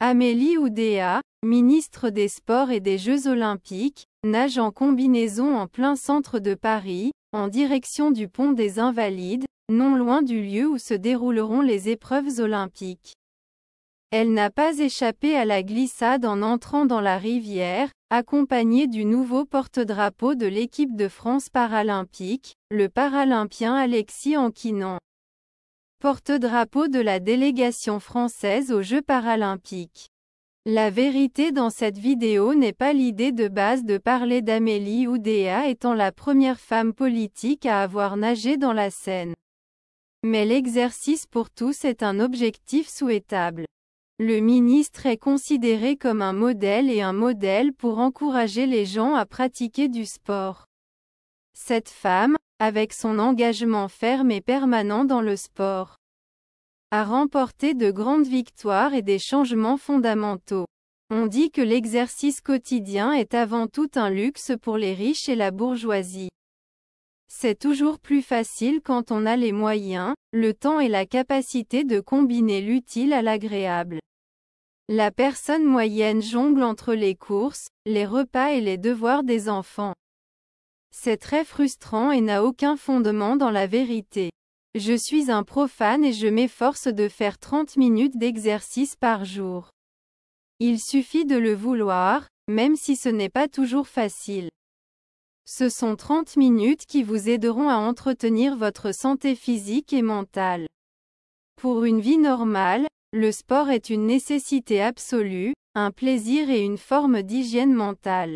Amélie Oudéa, ministre des Sports et des Jeux Olympiques, nage en combinaison en plein centre de Paris, en direction du pont des Invalides, non loin du lieu où se dérouleront les épreuves olympiques. Elle n'a pas échappé à la glissade en entrant dans la rivière, accompagnée du nouveau porte-drapeau de l'équipe de France paralympique, le paralympien Alexis Anquinon porte-drapeau de la délégation française aux Jeux paralympiques. La vérité dans cette vidéo n'est pas l'idée de base de parler d'Amélie Oudéa étant la première femme politique à avoir nagé dans la Seine. Mais l'exercice pour tous est un objectif souhaitable. Le ministre est considéré comme un modèle et un modèle pour encourager les gens à pratiquer du sport. Cette femme, avec son engagement ferme et permanent dans le sport, a remporté de grandes victoires et des changements fondamentaux. On dit que l'exercice quotidien est avant tout un luxe pour les riches et la bourgeoisie. C'est toujours plus facile quand on a les moyens, le temps et la capacité de combiner l'utile à l'agréable. La personne moyenne jongle entre les courses, les repas et les devoirs des enfants. C'est très frustrant et n'a aucun fondement dans la vérité. Je suis un profane et je m'efforce de faire 30 minutes d'exercice par jour. Il suffit de le vouloir, même si ce n'est pas toujours facile. Ce sont 30 minutes qui vous aideront à entretenir votre santé physique et mentale. Pour une vie normale, le sport est une nécessité absolue, un plaisir et une forme d'hygiène mentale.